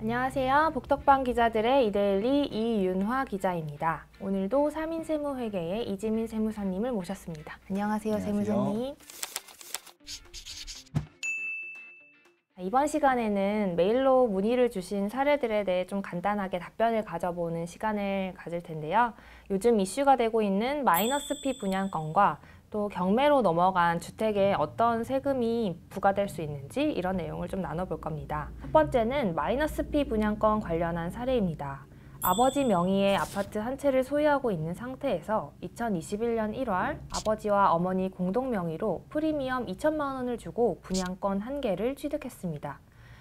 안녕하세요. 복덕방 기자들의 이데일리 이윤화 기자입니다. 오늘도 3인 세무회계의 이지민 세무사님을 모셨습니다. 안녕하세요, 세무사님. 이번 시간에는 메일로 문의를 주신 사례들에 대해 좀 간단하게 답변을 가져보는 시간을 가질 텐데요. 요즘 이슈가 되고 있는 마이너스피 분양권과 또 경매로 넘어간 주택에 어떤 세금이 부과될 수 있는지 이런 내용을 좀 나눠볼 겁니다. 첫 번째는 마이너스 피 분양권 관련한 사례입니다. 아버지 명의의 아파트 한 채를 소유하고 있는 상태에서 2021년 1월 아버지와 어머니 공동 명의로 프리미엄 2천만 원을 주고 분양권 한 개를 취득했습니다.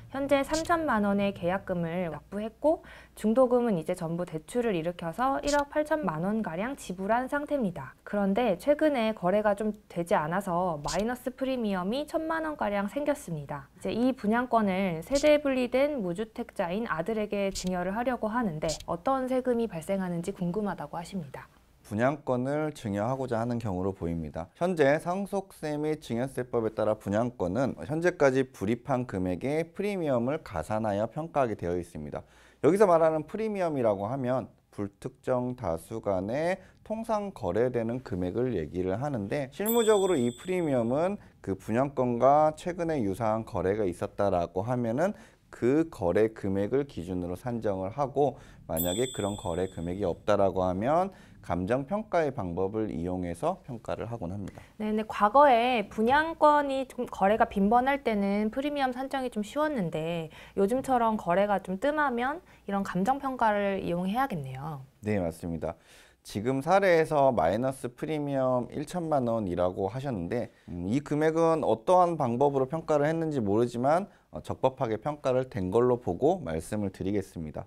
현재 3천만 원의 계약금을 납부했고 중도금은 이제 전부 대출을 일으켜서 1억 8천만 원가량 지불한 상태입니다. 그런데 최근에 거래가 좀 되지 않아서 마이너스 프리미엄이 1천만 원가량 생겼습니다. 이제 이 분양권을 세대 분리된 무주택자인 아들에게 증여를 하려고 하는데 어떤 세금이 발생하는지 궁금하다고 하십니다. 분양권을 증여하고자 하는 경우로 보입니다. 현재 상속세 및 증여세법에 따라 분양권은 현재까지 불입한 금액의 프리미엄을 가산하여 평가하게 되어 있습니다. 여기서 말하는 프리미엄이라고 하면 불특정 다수 간의 통상 거래되는 금액을 얘기를 하는데 실무적으로 이 프리미엄은 그 분양권과 최근에 유사한 거래가 있었다라고 하면은 그 거래 금액을 기준으로 산정을 하고 만약에 그런 거래 금액이 없다라고 하면 감정 평가의 방법을 이용해서 평가를 하곤 합니다. 네, 근 과거에 분양권이 좀 거래가 빈번할 때는 프리미엄 산정이 좀 쉬웠는데 요즘처럼 거래가 좀 뜸하면 이런 감정 평가를 이용해야겠네요. 네, 맞습니다. 지금 사례에서 마이너스 프리미엄 1천만 원이라고 하셨는데 음, 이 금액은 어떠한 방법으로 평가를 했는지 모르지만 어, 적법하게 평가를 된 걸로 보고 말씀을 드리겠습니다.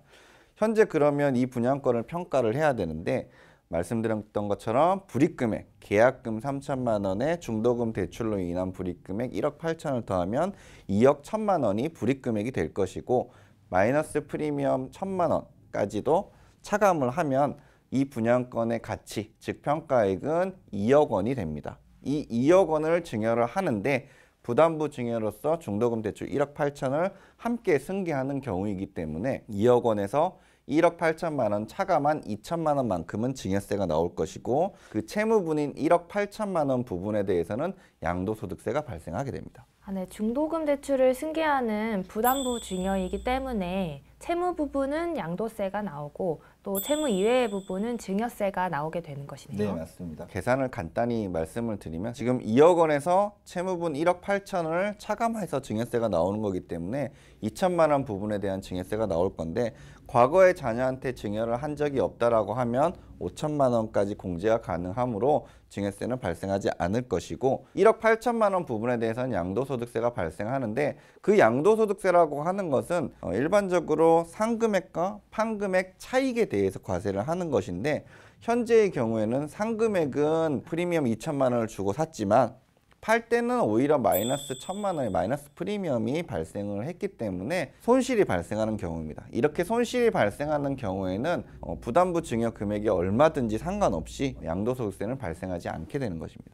현재 그러면 이 분양권을 평가를 해야 되는데 말씀드렸던 것처럼 불입금액, 계약금 3천만 원에 중도금 대출로 인한 불입금액 1억 8천을 더하면 2억 1천만 원이 불입금액이 될 것이고 마이너스 프리미엄 1천만 원까지도 차감을 하면 이 분양권의 가치, 즉 평가액은 2억 원이 됩니다. 이 2억 원을 증여를 하는데 부담부 증여로서 중도금 대출 1억 8천을 함께 승계하는 경우이기 때문에 2억 원에서 1억 8천만 원 차감한 2천만 원만큼은 증여세가 나올 것이고 그 채무분인 1억 8천만 원 부분에 대해서는 양도소득세가 발생하게 됩니다. 네, 중도금 대출을 승계하는 부담부 증여이기 때문에 채무 부분은 양도세가 나오고 또 채무 이외의 부분은 증여세가 나오게 되는 것이네요. 네, 맞습니다. 계산을 간단히 말씀을 드리면 지금 2억 원에서 채무분 1억 8천을 차감해서 증여세가 나오는 거기 때문에 2천만 원 부분에 대한 증여세가 나올 건데 과거에 자녀한테 증여를 한 적이 없다라고 하면 5천만 원까지 공제가 가능하므로 증여세는 발생하지 않을 것이고 1억 8천만 원 부분에 대해서는 양도소득세가 발생하는데 그 양도소득세라고 하는 것은 어, 일반적으로 상금액과 판금액 차익에 대해서 과세를 하는 것인데 현재의 경우에는 상금액은 프리미엄 2천만 원을 주고 샀지만 팔 때는 오히려 마이너스 천만 원의 마이너스 프리미엄이 발생을 했기 때문에 손실이 발생하는 경우입니다. 이렇게 손실이 발생하는 경우에는 어, 부담부 증여 금액이 얼마든지 상관없이 양도소득세는 발생하지 않게 되는 것입니다.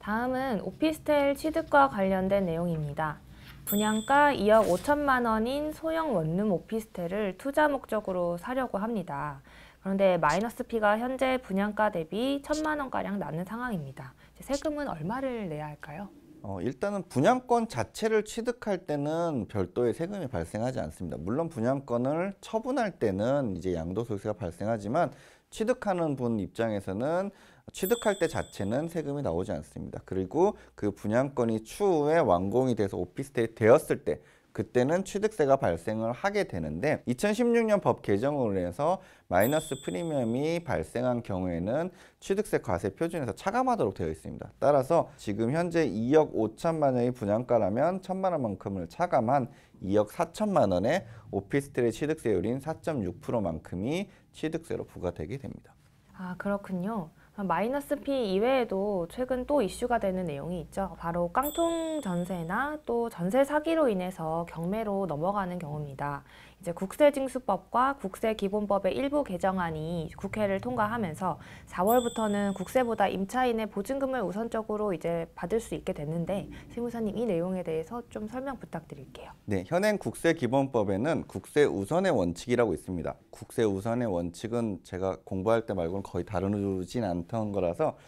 다음은 오피스텔 취득과 관련된 내용입니다. 분양가 2억 5천만 원인 소형 원룸 오피스텔을 투자 목적으로 사려고 합니다. 그런데 마이너스 P가 현재 분양가 대비 천만 원가량 낮은 상황입니다. 세금은 얼마를 내야 할까요? 어, 일단은 분양권 자체를 취득할 때는 별도의 세금이 발생하지 않습니다. 물론 분양권을 처분할 때는 이제 양도소득세가 발생하지만 취득하는 분 입장에서는 취득할 때 자체는 세금이 나오지 않습니다. 그리고 그 분양권이 추후에 완공이 돼서 오피스텔이 되었을 때 그때는 취득세가 발생을 하게 되는데 2016년 법 개정으로 해서 마이너스 프리미엄이 발생한 경우에는 취득세 과세 표준에서 차감하도록 되어 있습니다. 따라서 지금 현재 2억 5천만 원의 분양가라면 1천만 원만큼을 차감한 2억 4천만 원의 오피스텔의 취득세율인 4.6%만큼이 취득세로 부과되게 됩니다. 아 그렇군요. 마이너스 P 이외에도 최근 또 이슈가 되는 내용이 있죠. 바로 깡통 전세나 또 전세 사기로 인해서 경매로 넘어가는 경우입니다. 이제 국세징수법과 국세기본법의 일부 개정안이 국회를 통과하면서 4월부터는 국세보다 임차인의 보증금을 우선적으로 이제 받을 수 있게 됐는데 세무사님 이 내용에 대해서 좀 설명 부탁드릴게요. 네, 현행 국세기본법에는 국세 우선의 원칙이라고 있습니다. 국세 우선의 원칙은 제가 공부할 때 말고는 거의 다루진 않던 거라서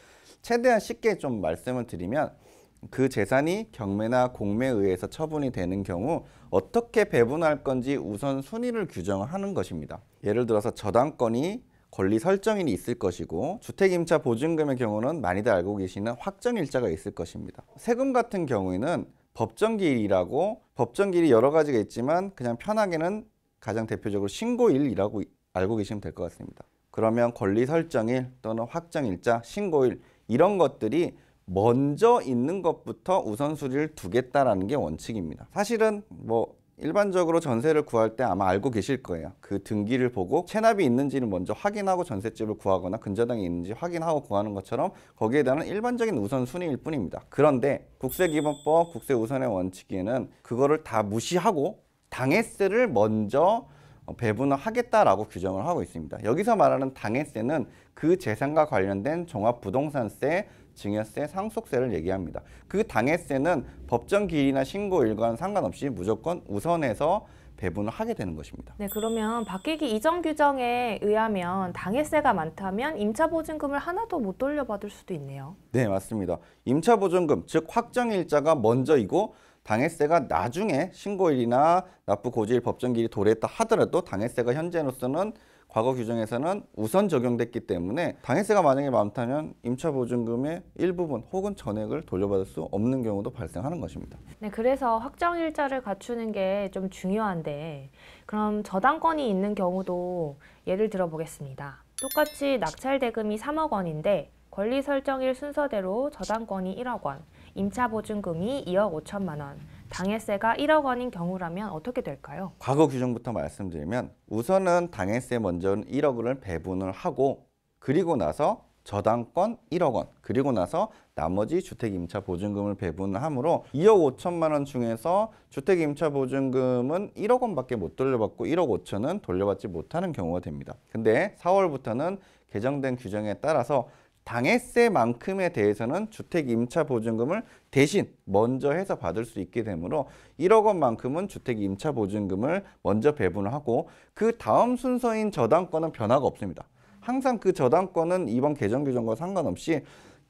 최대한 쉽게 좀 말씀을 드리면 그 재산이 경매나 공매에 의해서 처분이 되는 경우 어떻게 배분할 건지 우선 순위를 규정하는 것입니다. 예를 들어서 저당권이 권리 설정일이 있을 것이고 주택임차 보증금의 경우는 많이들 알고 계시는 확정일자가 있을 것입니다. 세금 같은 경우에는 법정기일이라고 법정기일이 여러 가지가 있지만 그냥 편하게는 가장 대표적으로 신고일이라고 알고 계시면 될 것 같습니다. 그러면 권리 설정일 또는 확정일자, 신고일 이런 것들이 먼저 있는 것부터 우선순위를 두겠다라는 게 원칙입니다. 사실은 뭐 일반적으로 전세를 구할 때 아마 알고 계실 거예요. 그 등기를 보고 체납이 있는지를 먼저 확인하고 전셋집을 구하거나 근저당이 있는지 확인하고 구하는 것처럼 거기에 대한 일반적인 우선순위일 뿐입니다. 그런데 국세기본법, 국세우선의 원칙에는 그거를 다 무시하고 당해세를 먼저 배분 하겠다라고 규정을 하고 있습니다. 여기서 말하는 당해세는 그 재산과 관련된 종합부동산세, 증여세, 상속세를 얘기합니다. 그 당해세는 법정 기일이나 신고일과는 상관없이 무조건 우선해서 배분을 하게 되는 것입니다. 네, 그러면 바뀌기 이전 규정에 의하면 당해세가 많다면 임차보증금을 하나도 못 돌려받을 수도 있네요. 네, 맞습니다. 임차보증금, 즉 확정일자가 먼저이고 당해세가 나중에 신고일이나 납부 고지일 법정기일이 도래했다 하더라도 당해세가 현재로서는 과거 규정에서는 우선 적용됐기 때문에 당해세가 만약에 많다면 임차 보증금의 일부분 혹은 전액을 돌려받을 수 없는 경우도 발생하는 것입니다. 네, 그래서 확정일자를 갖추는 게 좀 중요한데 그럼 저당권이 있는 경우도 예를 들어보겠습니다. 똑같이 낙찰 대금이 3억 원인데 권리 설정일 순서대로 저당권이 1억 원, 임차보증금이 2억 5천만 원, 당해세가 1억 원인 경우라면 어떻게 될까요? 과거 규정부터 말씀드리면 우선은 당해세 먼저 1억 원을 배분을 하고 그리고 나서 저당권 1억 원 그리고 나서 나머지 주택임차보증금을 배분하므로 2억 5천만 원 중에서 주택임차보증금은 1억 원밖에 못 돌려받고 1억 5천은 돌려받지 못하는 경우가 됩니다. 근데 4월부터는 개정된 규정에 따라서 당해세만큼에 대해서는 주택 임차 보증금을 대신 먼저 해서 받을 수 있게 되므로 1억 원만큼은 주택 임차 보증금을 먼저 배분 하고 그 다음 순서인 저당권은 변화가 없습니다. 항상 그 저당권은 이번 개정 규정과 상관없이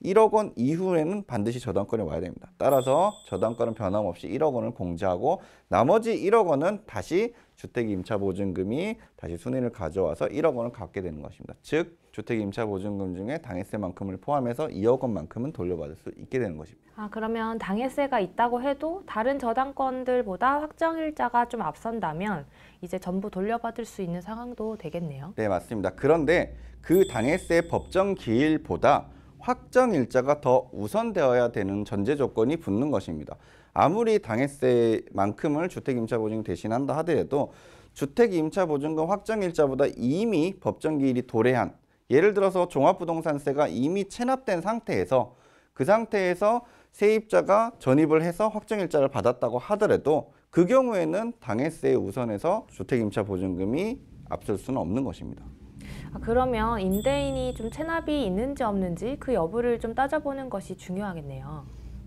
1억 원 이후에는 반드시 저당권이 와야 됩니다. 따라서 저당권은 변함없이 1억 원을 공제하고 나머지 1억 원은 다시 주택 임차 보증금이 다시 순위를 가져와서 1억 원을 갖게 되는 것입니다. 즉 주택 임차 보증금 중에 당해세만큼을 포함해서 2억 원만큼은 돌려받을 수 있게 되는 것입니다. 아, 그러면 당해세가 있다고 해도 다른 저당권들보다 확정일자가 좀 앞선다면 이제 전부 돌려받을 수 있는 상황도 되겠네요. 네, 맞습니다. 그런데 그 당해세 법정 기일보다 확정일자가 더 우선되어야 되는 전제 조건이 붙는 것입니다. 아무리 당해세만큼을 주택임차보증 대신한다 하더라도 주택임차보증금 확정일자보다 이미 법정기일이 도래한 예를 들어서 종합부동산세가 이미 체납된 상태에서 그 상태에서 세입자가 전입을 해서 확정일자를 받았다고 하더라도 그 경우에는 당해세 우선에서 주택임차보증금이 앞설 수는 없는 것입니다. 아, 그러면 임대인이 좀 체납이 있는지 없는지 그 여부를 좀 따져보는 것이 중요하겠네요.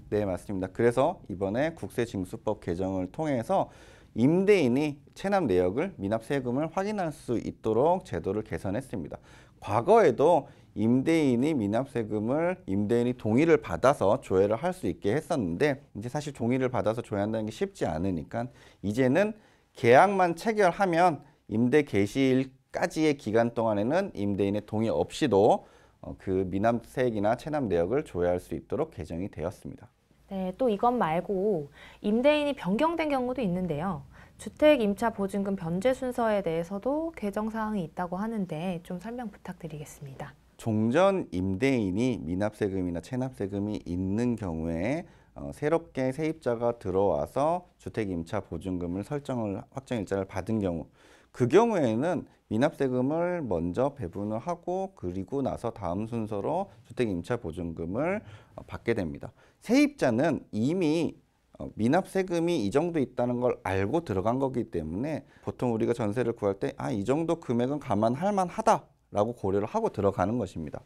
네, 맞습니다. 그래서 이번에 국세징수법 개정을 통해서 임대인이 체납 내역을 미납 세금을 확인할 수 있도록 제도를 개선했습니다. 과거에도 임대인이 미납세금을 임대인이 동의를 받아서 조회를 할 수 있게 했었는데 이제 사실 동의를 받아서 조회한다는 게 쉽지 않으니까 이제는 계약만 체결하면 임대 개시일까지의 기간 동안에는 임대인의 동의 없이도 어, 그 미납세액이나 체납 내역을 조회할 수 있도록 개정이 되었습니다. 네, 또 이것 말고 임대인이 변경된 경우도 있는데요. 주택 임차 보증금 변제 순서에 대해서도 개정 사항이 있다고 하는데 좀 설명 부탁드리겠습니다. 종전 임대인이 미납세금이나 체납세금이 있는 경우에 어, 새롭게 세입자가 들어와서 주택 임차 보증금을 설정을 확정 일자를 받은 경우 그 경우에는 미납세금을 먼저 배분을 하고 그리고 나서 다음 순서로 주택 임차 보증금을 어, 받게 됩니다. 세입자는 이미 어, 미납 세금이 이 정도 있다는 걸 알고 들어간 거기 때문에 보통 우리가 전세를 구할 때 아 이 정도 금액은 감안할 만하다라고 고려를 하고 들어가는 것입니다.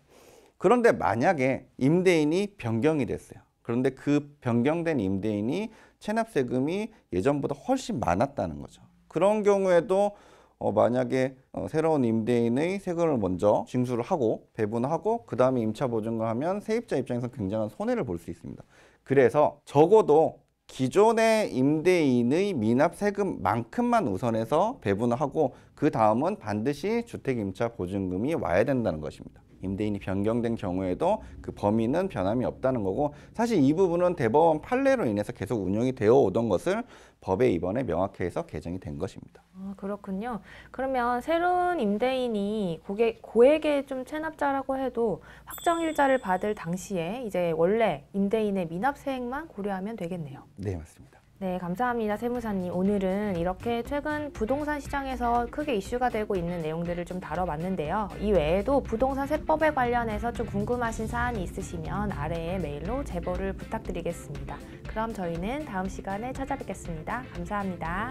그런데 만약에 임대인이 변경이 됐어요. 그런데 그 변경된 임대인이 체납 세금이 예전보다 훨씬 많았다는 거죠. 그런 경우에도 어, 만약에 어, 새로운 임대인의 세금을 먼저 징수를 하고 배분하고 그 다음에 임차 보증금 하면 세입자 입장에서 굉장한 손해를 볼 수 있습니다. 그래서 적어도 기존의 임대인의 미납 세금만큼만 우선해서 배분 하고 그 다음은 반드시 주택임차 보증금이 와야 된다는 것입니다. 임대인이 변경된 경우에도 그 범위는 변함이 없다는 거고 사실 이 부분은 대법원 판례로 인해서 계속 운영이 되어 오던 것을 법에 이번에 명확 해서 개정이 된 것입니다. 아, 그렇군요. 그러면 새로운 임대인이 고객, 고액의 좀 체납자라고 해도 확정일자를 받을 당시에 이제 원래 임대인의 미납세액만 고려하면 되겠네요. 네, 맞습니다. 네, 감사합니다. 세무사님. 오늘은 이렇게 최근 부동산 시장에서 크게 이슈가 되고 있는 내용들을 좀 다뤄봤는데요. 이 외에도 부동산 세법에 관련해서 좀 궁금하신 사안이 있으시면 아래에 메일로 제보를 부탁드리겠습니다. 그럼 저희는 다음 시간에 찾아뵙겠습니다. 감사합니다.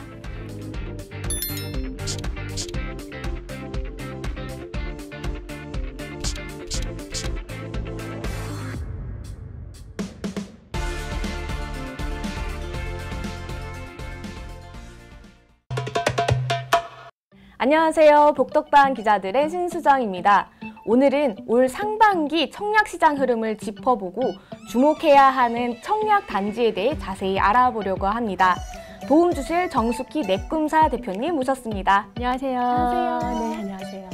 안녕하세요. 복덕방 기자들의 신수정입니다. 오늘은 올 상반기 청약시장 흐름을 짚어보고 주목해야 하는 청약 단지에 대해 자세히 알아보려고 합니다. 도움 주실 정숙희 넷꿈사 대표님 모셨습니다. 안녕하세요. 안녕하세요. 네, 안녕하세요.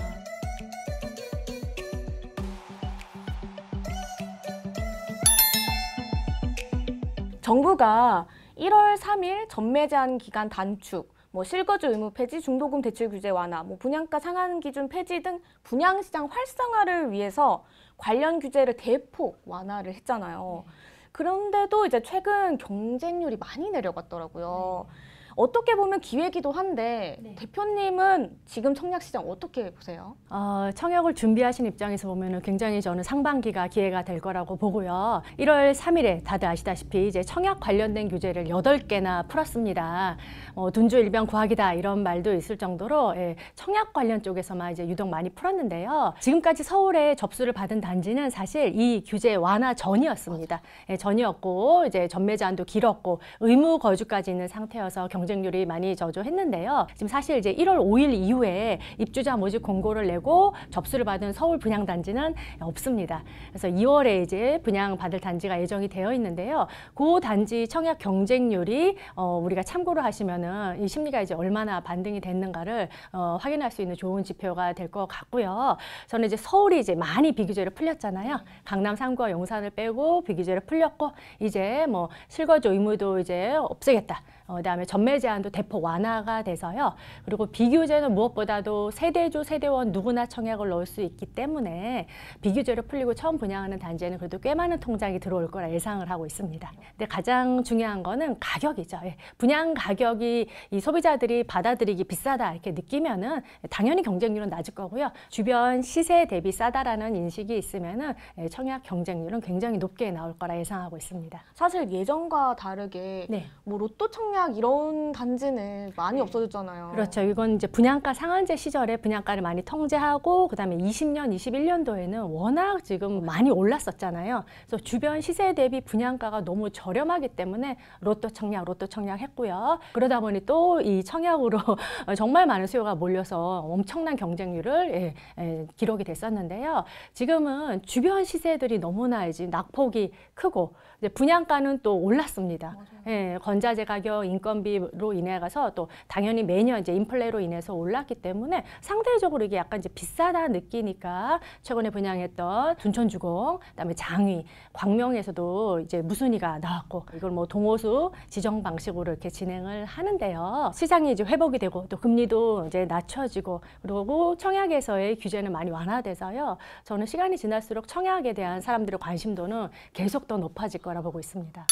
정부가 1월 3일 전매 제한 기간 단축, 뭐 실거주 의무 폐지, 중도금 대출 규제 완화, 뭐 분양가 상한 기준 폐지 등 분양 시장 활성화를 위해서 관련 규제를 대폭 완화를 했잖아요. 네. 그런데도 이제 최근 경쟁률이 많이 내려갔더라고요. 네. 어떻게 보면 기회기도 한데 네. 대표님은 지금 청약 시장 어떻게 보세요? 어, 청약을 준비하신 입장에서 보면 굉장히 저는 상반기가 기회가 될 거라고 보고요. 1월 3일에 다들 아시다시피 이제 청약 관련된 규제를 여덟 개나 풀었습니다. 어, 둔주 일병 구하기다 이런 말도 있을 정도로 예, 청약 관련 쪽에서만 이제 유독 많이 풀었는데요. 지금까지 서울에 접수를 받은 단지는 사실 이 규제 완화 전이었습니다. 예, 전이었고 이제 전매제한도 길었고 의무 거주까지 있는 상태여서 경제 경쟁률이 많이 저조했는데요. 지금 사실 이제 1월 5일 이후에 입주자 모집 공고를 내고 접수를 받은 서울 분양 단지는 없습니다. 그래서 2월에 이제 분양 받을 단지가 예정이 되어 있는데요. 그 단지 청약 경쟁률이 어, 우리가 참고를 하시면은 이 심리가 이제 얼마나 반등이 됐는가를 어, 확인할 수 있는 좋은 지표가 될 것 같고요. 저는 이제 서울이 이제 많이 비교제를 풀렸잖아요. 강남 3구와 용산을 빼고 비교제를 풀렸고 이제 뭐 실거주 의무도 이제 없애겠다. 어, 그다음에 전면 구매 제한도 대폭 완화가 돼서요. 그리고 비교제는 무엇보다도 세대주 세대원 누구나 청약을 넣을 수 있기 때문에 비교제로 풀리고 처음 분양하는 단지에는 그래도 꽤 많은 통장이 들어올 거라 예상을 하고 있습니다. 근데 가장 중요한 거는 가격이죠. 예, 분양 가격이 이 소비자들이 받아들이기 비싸다 이렇게 느끼면은 당연히 경쟁률은 낮을 거고요. 주변 시세 대비 싸다라는 인식이 있으면은 예, 청약 경쟁률은 굉장히 높게 나올 거라 예상하고 있습니다. 사실 예전과 다르게 네. 뭐 로또 청약 이런 단지는 많이 네. 없어졌잖아요. 그렇죠. 이건 이제 분양가 상한제 시절에 분양가를 많이 통제하고 그다음에 20년, 21년도에는 워낙 지금 많이 올랐었잖아요. 그래서 주변 시세 대비 분양가가 너무 저렴하기 때문에 로또 청약, 로또 청약 했고요. 그러다 보니 또 이 청약으로 정말 많은 수요가 몰려서 엄청난 경쟁률을 예, 예, 기록이 됐었는데요. 지금은 주변 시세들이 너무나 이제 낙폭이 크고 이제 분양가는 또 올랐습니다. 예, 건자재 가격, 인건비로 인해가서 또 당연히 매년 이제 인플레로 인해서 올랐기 때문에 상대적으로 이게 약간 이제 비싸다 느끼니까 최근에 분양했던 둔천주공, 그다음에 장위, 광명에서도 이제 무순위가 나왔고 이걸 뭐 동호수 지정 방식으로 이렇게 진행을 하는데요. 시장이 이제 회복이 되고 또 금리도 이제 낮춰지고 그리고 청약에서의 규제는 많이 완화돼서요. 저는 시간이 지날수록 청약에 대한 사람들의 관심도는 계속 더 높아질 것 거라보고 있습니다.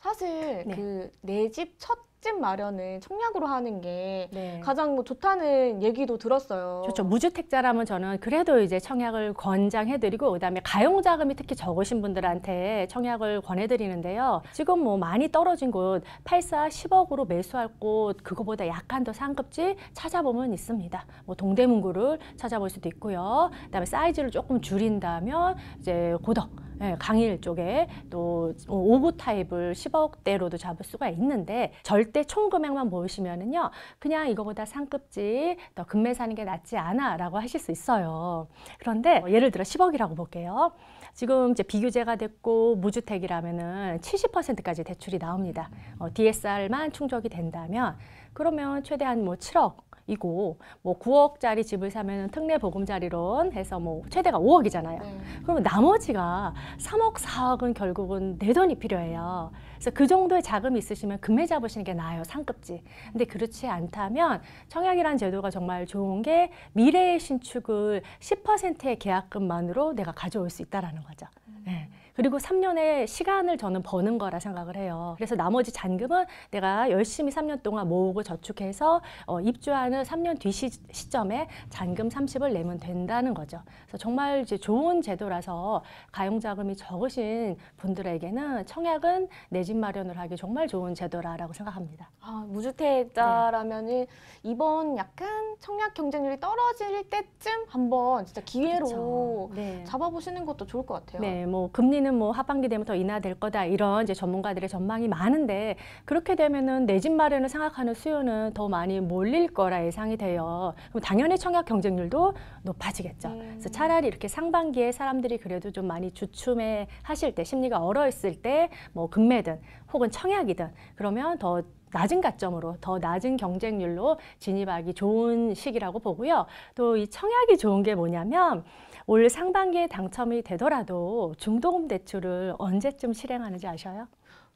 사실 네. 그내 집 첫 집 마련을 청약으로 하는 게 네. 가장 뭐 좋다는 얘기도 들었어요. 그죠 무주택자라면 저는 그래도 이제 청약을 권장해드리고 그다음에 가용 자금이 특히 적으신 분들한테 청약을 권해드리는데요. 지금 뭐 많이 떨어진 곳8 4, 10억으로 매수할 곳 그거보다 약간 더 상급지 찾아보면 있습니다. 뭐 동대문구를 찾아볼 수도 있고요. 그다음에 사이즈를 조금 줄인다면 이제 고덕. 예, 강일 쪽에 또 5구 타입을 10억대로도 잡을 수가 있는데 절대 총 금액만 보시면은요 그냥 이거보다 상급지 더 금매 사는 게 낫지 않아 라고 하실 수 있어요 그런데 뭐 예를 들어 10억이라고 볼게요 지금 이제 비규제가 됐고 무주택이라면은 70%까지 대출이 나옵니다 어, DSR만 충족이 된다면 그러면 최대한 뭐 7억 이고 뭐 9억짜리 집을 사면 특례 보금자리론 해서 뭐 최대가 5억이잖아요. 네. 그러면 나머지가 3억, 4억은 결국은 내 돈이 필요해요. 그래서 그 정도의 자금이 있으시면 금매 잡으시는 게 나아요. 상급지. 근데 그렇지 않다면 청약이란 제도가 정말 좋은 게 미래의 신축을 10%의 계약금만으로 내가 가져올 수 있다라는 거죠. 음. 네. 그리고 3년의 시간을 저는 버는 거라 생각을 해요. 그래서 나머지 잔금은 내가 열심히 3년 동안 모으고 저축해서 어, 입주하는 3년 뒤 시, 점에 잔금 30을 내면 된다는 거죠. 그래서 정말 이제 좋은 제도라서 가용자금이 적으신 분들에게는 청약은 내 집 마련을 하기 정말 좋은 제도라고 생각합니다. 아, 무주택자라면 네. 이번 약간 청약 경쟁률이 떨어질 때쯤 한번 진짜 기회로 그렇죠. 네. 잡아보시는 것도 좋을 것 같아요. 네, 뭐 금리는 금리는 뭐 하반기 되면 더 인하될 거다 이런 이제 전문가들의 전망이 많은데 그렇게 되면은 내집 마련을 생각하는 수요는 더 많이 몰릴 거라 예상이 돼요. 그럼 당연히 청약 경쟁률도 높아지겠죠. 음. 그래서 차라리 이렇게 상반기에 사람들이 그래도 좀 많이 주춤해 하실 때 심리가 얼어 있을 때뭐 금매든 혹은 청약이든 그러면 더 낮은 가점으로 더 낮은 경쟁률로 진입하기 좋은 시기라고 보고요. 또 이 청약이 좋은 게 뭐냐면 올 상반기에 당첨이 되더라도 중도금 대출을 언제쯤 실행하는지 아셔요?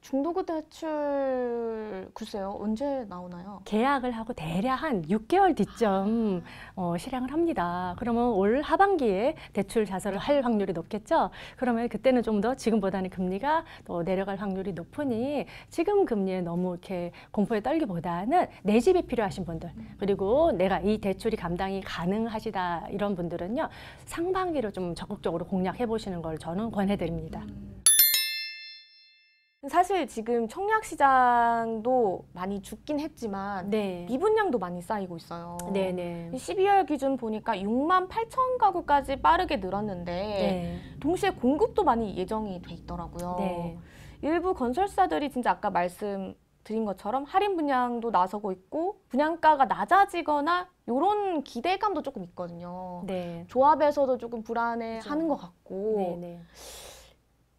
중도금 대출 글쎄요 언제 나오나요? 계약을 하고 대략 한 6개월 뒤쯤 어, 실행을 합니다. 그러면 올 하반기에 대출 자설을 할 확률이 높겠죠. 그러면 그때는 좀 더 지금보다는 금리가 또 내려갈 확률이 높으니 지금 금리에 너무 이렇게 공포에 떨기보다는 내 집이 필요하신 분들 그리고 내가 이 대출이 감당이 가능하시다 이런 분들은요 상반기로 좀 적극적으로 공략해 보시는 걸 저는 권해드립니다. 음. 사실 지금 청약 시장도 많이 죽긴 했지만 네. 미분양도 많이 쌓이고 있어요. 네네. 12월 기준 보니까 6만 8천 가구까지 빠르게 늘었는데 네. 동시에 공급도 많이 예정이 돼 있더라고요. 네. 일부 건설사들이 진짜 아까 말씀 드린 것처럼 할인 분양도 나서고 있고 분양가가 낮아지거나 이런 기대감도 조금 있거든요. 네. 조합에서도 조금 불안해하는 것 같고. 네네. 네.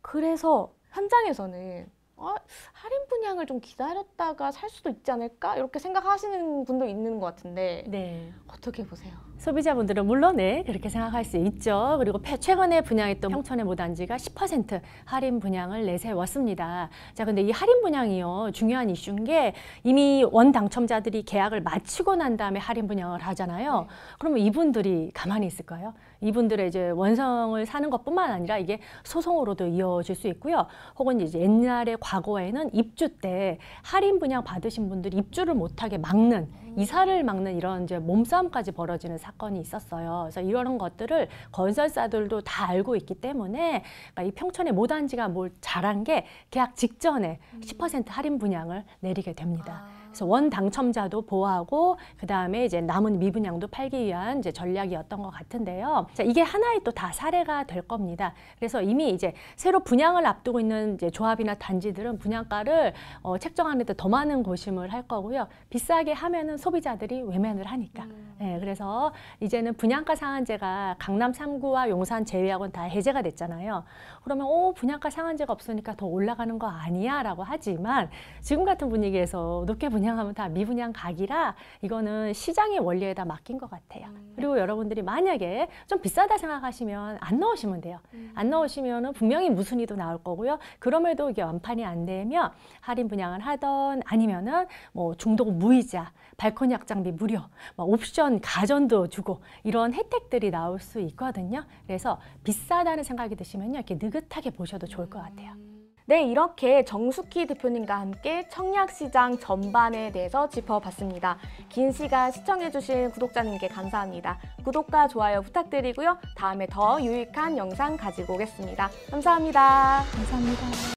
그래서 현장에서는 어, 할인 분양을 좀 기다렸다가 살 수도 있지 않을까 이렇게 생각하시는 분도 있는 것 같은데 네. 어떻게 보세요? 소비자분들은 물론 네, 그렇게 생각할 수 있죠. 그리고 최근에 분양했던 평촌의 모단지가 10% 할인 분양을 내세웠습니다. 자, 근데 이 할인 분양이요. 중요한 이슈인 게 이미 원 당첨자들이 계약을 마치고 난 다음에 할인 분양을 하잖아요. 네. 그러면 이분들이 가만히 있을까요? 이분들의 이제 원성을 사는 것뿐만 아니라 이게 소송으로도 이어질 수 있고요. 혹은 이제 옛날에 과거에는 입주 때 할인 분양 받으신 분들이 입주를 못하게 막는 이사를 막는 이런 이제 몸싸움까지 벌어지는 사건이 있었어요. 그래서 이런 것들을 건설사들도 다 알고 있기 때문에 그러니까 이 평촌의 모단지가 뭘 잘한 게 계약 직전에 10% 음. 할인 분양을 내리게 됩니다. 아. 그래서 원 당첨자도 보호하고 그 다음에 이제 남은 미분양도 팔기 위한 이제 전략이었던 것 같은데요. 자, 이게 하나의 또 다 사례가 될 겁니다. 그래서 이미 이제 새로 분양을 앞두고 있는 이제 조합이나 단지들은 분양가를 어, 책정하는 데 더 많은 고심을 할 거고요. 비싸게 하면은 소비자들이 외면을 하니까. 음. 네, 그래서 이제는 분양가 상한제가 강남 3구와 용산 제외하고는 다 해제가 됐잖아요. 그러면 오 어, 분양가 상한제가 없으니까 더 올라가는 거 아니야? 라고 하지만 지금 같은 분위기에서 높게 분양 전향하면 다 미분양 각이라 이거는 시장의 원리에다 맡긴 것 같아요. 음. 그리고 여러분들이 만약에 좀 비싸다 생각하시면 안 넣으시면 돼요. 음. 안 넣으시면 분명히 무순위도 나올 거고요. 그럼에도 이게 완판이 안 되면 할인 분양을 하던 아니면은 뭐중독 무이자, 발코니 약장비 무료, 뭐 옵션 가전도 주고 이런 혜택들이 나올 수 있거든요. 그래서 비싸다는 생각이 드시면요. 이렇게 느긋하게 보셔도 좋을 것 같아요. 음. 네, 이렇게 정숙희 대표님과 함께 청약시장 전반에 대해서 짚어봤습니다. 긴 시간 시청해주신 구독자님께 감사합니다. 구독과 좋아요 부탁드리고요. 다음에 더 유익한 영상 가지고 오겠습니다. 감사합니다. 감사합니다.